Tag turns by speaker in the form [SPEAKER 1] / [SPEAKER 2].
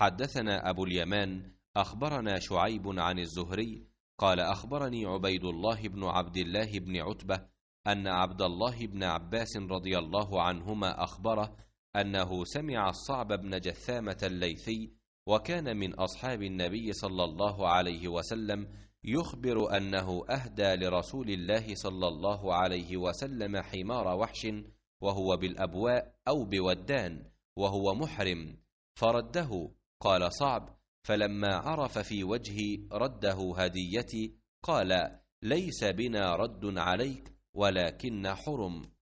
[SPEAKER 1] حدثنا أبو اليمان
[SPEAKER 2] أخبرنا شعيب عن الزهري قال أخبرني عبيد الله بن عبد الله بن عتبة أن عبد الله بن عباس رضي الله عنهما أخبره أنه سمع الصعب بن جثامة الليثي وكان من أصحاب النبي صلى الله عليه وسلم يخبر أنه أهدى لرسول الله صلى الله عليه وسلم حمار وحش وهو بالأبواء أو بودان وهو محرم فرده قال صعب فلما عرف في وجهي رده هديتي قال ليس بنا رد
[SPEAKER 1] عليك ولكن حرم